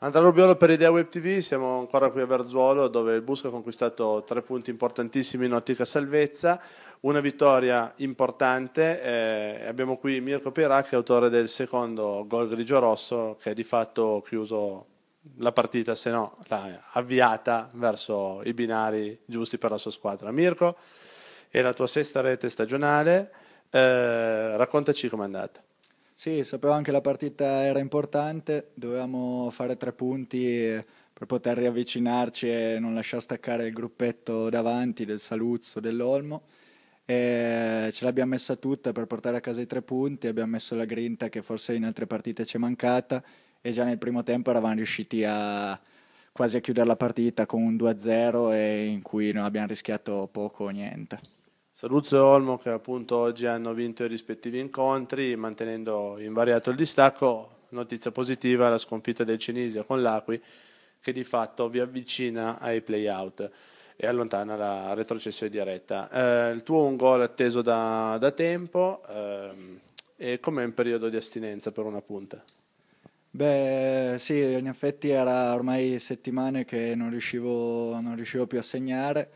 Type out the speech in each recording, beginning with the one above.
Andrea Rubiolo per Idea Web TV, siamo ancora qui a Verzuolo dove il Busco ha conquistato tre punti importantissimi in ottica salvezza, una vittoria importante, eh, abbiamo qui Mirko Pirac, autore del secondo gol grigio-rosso che ha di fatto chiuso la partita, se no l'ha avviata verso i binari giusti per la sua squadra. Mirko, è la tua sesta rete stagionale, eh, raccontaci com'è andata. Sì, sapevo anche la partita era importante, dovevamo fare tre punti per poter riavvicinarci e non lasciare staccare il gruppetto davanti del Saluzzo, dell'Olmo. E ce l'abbiamo messa tutta per portare a casa i tre punti, abbiamo messo la grinta che forse in altre partite ci è mancata e già nel primo tempo eravamo riusciti a quasi a chiudere la partita con un 2-0 in cui non abbiamo rischiato poco o niente. Saluzzo e Olmo che appunto oggi hanno vinto i rispettivi incontri mantenendo invariato il distacco. Notizia positiva la sconfitta del Cinisia con l'Aqui che di fatto vi avvicina ai playout e allontana la retrocessione diretta. Eh, il tuo un gol atteso da, da tempo ehm, e com'è un periodo di astinenza per una punta? Beh, sì, in effetti era ormai settimane che non riuscivo, non riuscivo più a segnare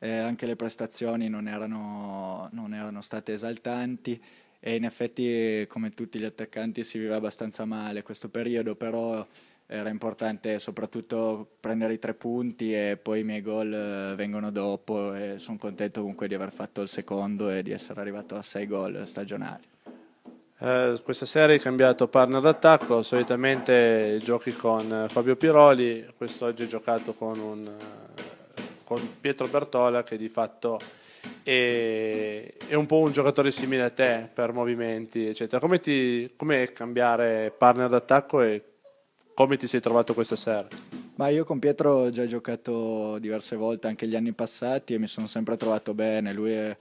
eh, anche le prestazioni non erano, non erano state esaltanti e in effetti come tutti gli attaccanti si vive abbastanza male questo periodo, però era importante soprattutto prendere i tre punti e poi i miei gol eh, vengono dopo e sono contento comunque di aver fatto il secondo e di essere arrivato a sei gol stagionali. Eh, questa sera hai cambiato partner d'attacco, solitamente giochi con eh, Fabio Piroli, quest'oggi hai giocato con un eh, con Pietro Bertola che di fatto è, è un po' un giocatore simile a te per movimenti, eccetera. Come, ti, come cambiare partner d'attacco e come ti sei trovato questa sera? Ma io con Pietro ho già giocato diverse volte anche gli anni passati e mi sono sempre trovato bene. Lui è un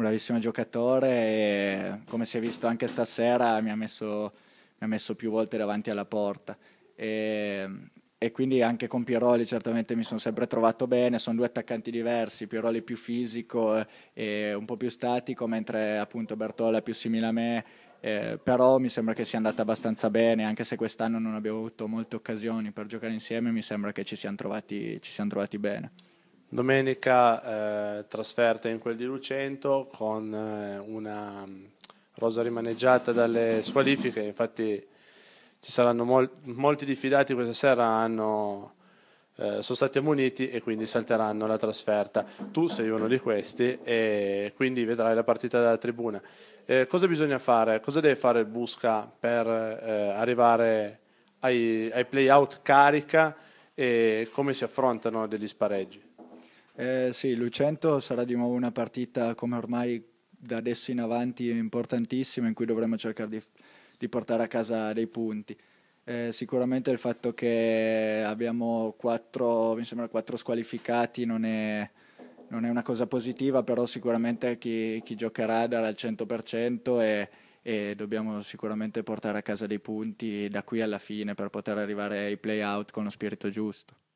bravissimo giocatore e come si è visto anche stasera mi ha messo, mi ha messo più volte davanti alla porta. E e quindi anche con Piroli certamente mi sono sempre trovato bene, sono due attaccanti diversi, Piroli più fisico eh, e un po' più statico, mentre appunto Bertola più simile a me, eh, però mi sembra che sia andata abbastanza bene, anche se quest'anno non abbiamo avuto molte occasioni per giocare insieme, mi sembra che ci siamo trovati, ci siamo trovati bene. Domenica eh, trasferta in quel di Lucento con eh, una mm, rosa rimaneggiata dalle squalifiche, infatti ci saranno mol- molti diffidati questa sera hanno, eh, sono stati ammoniti e quindi salteranno la trasferta. Tu sei uno di questi e quindi vedrai la partita dalla tribuna. Eh, cosa bisogna fare? Cosa deve fare il Busca per eh, arrivare ai, ai playout carica e come si affrontano degli spareggi? Eh, sì, Lucento sarà di nuovo una partita come ormai da adesso in avanti importantissima in cui dovremo cercare di di portare a casa dei punti. Eh, sicuramente il fatto che abbiamo quattro, mi sembra, quattro squalificati non è, non è una cosa positiva, però sicuramente chi, chi giocherà darà il 100% e, e, dobbiamo sicuramente portare a casa dei punti da qui alla fine per poter arrivare ai play out con lo spirito giusto.